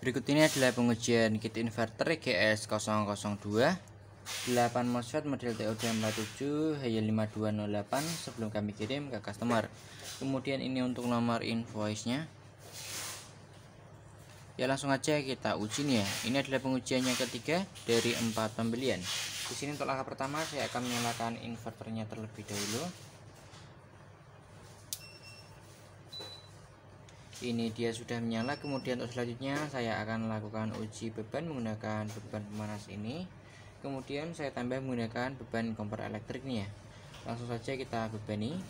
Berikut ini adalah pengujian kit inverter e GS002 8 MOSFET model TO247 HY5208 sebelum kami kirim ke customer. Kemudian ini untuk nomor invoice-nya. Ya langsung aja kita uji nih ya. Ini adalah pengujian yang ketiga dari 4 pembelian. Di sini untuk langkah pertama saya akan menyalakan inverternya terlebih dahulu. ini dia sudah menyala kemudian untuk selanjutnya saya akan lakukan uji beban menggunakan beban pemanas ini kemudian saya tambah menggunakan beban kompor elektriknya ya. langsung saja kita bebani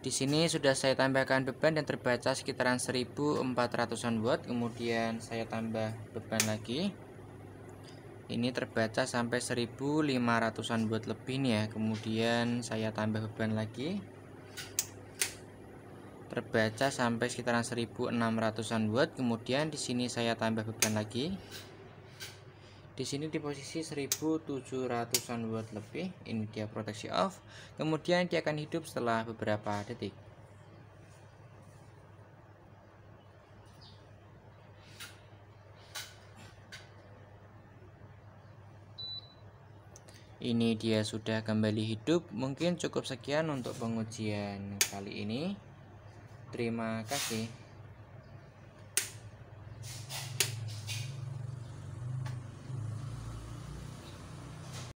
di sini sudah saya tambahkan beban dan terbaca sekitaran 1400an watt kemudian saya tambah beban lagi ini terbaca sampai 1500an buat lebih nih ya kemudian saya tambah beban lagi terbaca sampai sekitaran 1600an buat kemudian di sini saya tambah beban lagi di sini di posisi 1700an watt lebih ini dia proteksi off kemudian dia akan hidup setelah beberapa detik ini dia sudah kembali hidup mungkin cukup sekian untuk pengujian kali ini terima kasih